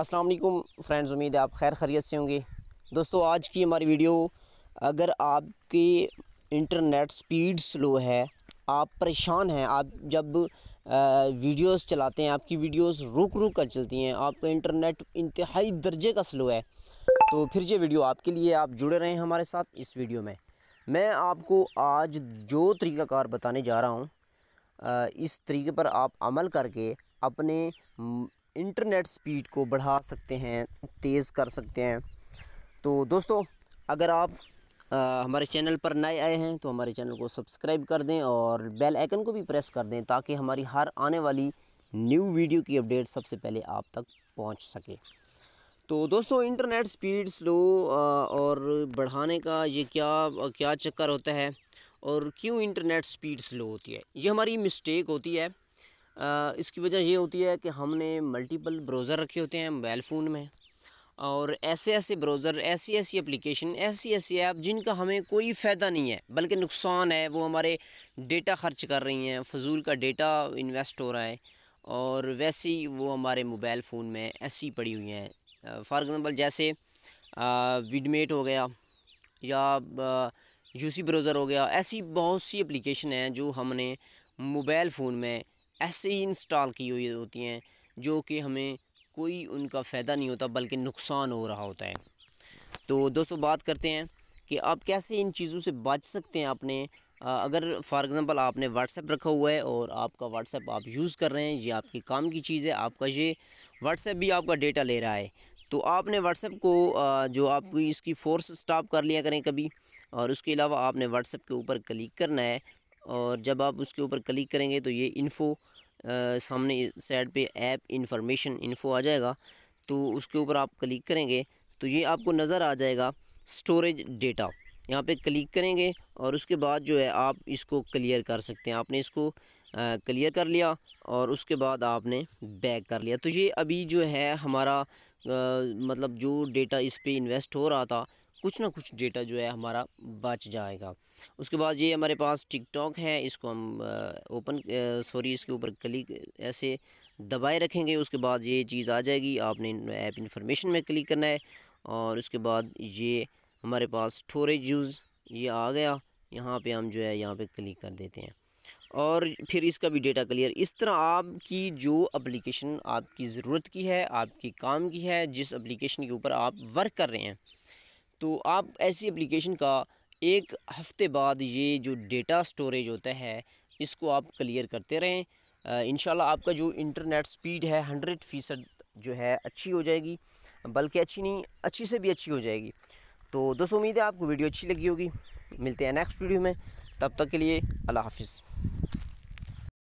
अस्सलाम वालेकुम फ्रेंड्स उम्मीद है आप खैर खरीत से होंगे दोस्तों आज की हमारी वीडियो अगर आपके इंटरनेट स्पीड स्लो है आप परेशान हैं आप जब वीडियोस चलाते हैं आपकी वीडियोस रुक रुक कर चलती हैं आपका इंटरनेट इंतहाई दर्जे का स्लो है तो फिर ये वीडियो आपके लिए आप जुड़े रहें हमारे साथ इस वीडियो में मैं आपको आज जो तरीक़ाकार बताने जा रहा हूँ इस तरीके पर आप अमल करके अपने इंटरनेट स्पीड को बढ़ा सकते हैं तेज़ कर सकते हैं तो दोस्तों अगर आप आ, हमारे चैनल पर नए आए हैं तो हमारे चैनल को सब्सक्राइब कर दें और बेल आइकन को भी प्रेस कर दें ताकि हमारी हर आने वाली न्यू वीडियो की अपडेट सबसे पहले आप तक पहुंच सके तो दोस्तों इंटरनेट स्पीड स्लो और बढ़ाने का ये क्या क्या चक्कर होता है और क्यों इंटरनेट स्पीड स्लो होती है ये हमारी मिस्टेक होती है इसकी वजह ये होती है कि हमने मल्टीपल ब्राउज़र रखे होते हैं मोबाइल फ़ोन में और ऐसे ऐसे ब्राउज़र ऐसी ऐसी एप्लीकेशन ऐसी ऐसी ऐप जिनका हमें कोई फ़ायदा नहीं है बल्कि नुकसान है वो हमारे डेटा ख़र्च कर रही हैं फजूल का डेटा इन्वेस्ट हो रहा है और वैसे ही वो हमारे मोबाइल फ़ोन में ऐसी पड़ी हुई हैं फॉर एग्ज़ाम्पल जैसे विडमेट हो गया या यूसी ब्राउज़र हो गया ऐसी बहुत सी एप्लीकेशन हैं जो हमने मोबाइल फ़ोन में ऐसे ही इंस्टॉल की हुई होती हैं जो कि हमें कोई उनका फ़ायदा नहीं होता बल्कि नुकसान हो रहा होता है तो दोस्तों बात करते हैं कि आप कैसे इन चीज़ों से बच सकते हैं अपने अगर फॉर एग्ज़ाम्पल आपने व्हाट्सएप रखा हुआ है और आपका व्हाट्सएप आप यूज़ कर रहे हैं ये आपके काम की चीज़ है आपका ये व्हाट्सएप भी आपका डेटा ले रहा है तो आपने व्हाट्सएप को जो आप इसकी फ़ोर्स स्टॉप कर लिया करें कभी और उसके अलावा आपने व्हाट्सएप के ऊपर क्लिक करना है और जब आप उसके ऊपर क्लिक करेंगे तो ये इन्फो सामने साइड पे ऐप इन्फॉर्मेशन इन्फो आ जाएगा तो उसके ऊपर आप क्लिक करेंगे तो ये आपको नज़र आ जाएगा स्टोरेज डेटा यहाँ पे क्लिक करेंगे और उसके बाद जो है आप इसको क्लियर कर सकते हैं आपने इसको क्लियर कर लिया और उसके बाद आपने बैक कर लिया तो ये अभी जो है हमारा आ, मतलब जो डेटा इस पर इन्वेस्ट हो रहा था कुछ ना कुछ डेटा जो है हमारा बच जाएगा उसके बाद ये हमारे पास टिकटॉक है इसको हम ओपन सॉरी इसके ऊपर क्लिक ऐसे दबाए रखेंगे उसके बाद ये चीज़ आ जाएगी आपने ऐप इन्फॉर्मेशन में क्लिक करना है और उसके बाद ये हमारे पास स्टोरेज यूज़ ये आ गया यहाँ पे हम जो है यहाँ पे क्लिक कर देते हैं और फिर इसका भी डेटा क्लियर इस तरह आपकी जो एप्लीकेशन आपकी ज़रूरत की है आपके काम की है जिस एप्लीकेशन के ऊपर आप वर्क कर रहे हैं तो आप ऐसी एप्लीकेशन का एक हफ़्ते बाद ये जो डेटा स्टोरेज होता है इसको आप क्लियर करते रहें इन आपका जो इंटरनेट स्पीड है हंड्रेड फ़ीसद जो है अच्छी हो जाएगी बल्कि अच्छी नहीं अच्छी से भी अच्छी हो जाएगी तो दोस्तों उम्मीद है आपको वीडियो अच्छी लगी होगी मिलते हैं नेक्स्ट वीडियो में तब तक के लिए अल्लाह हाफिज़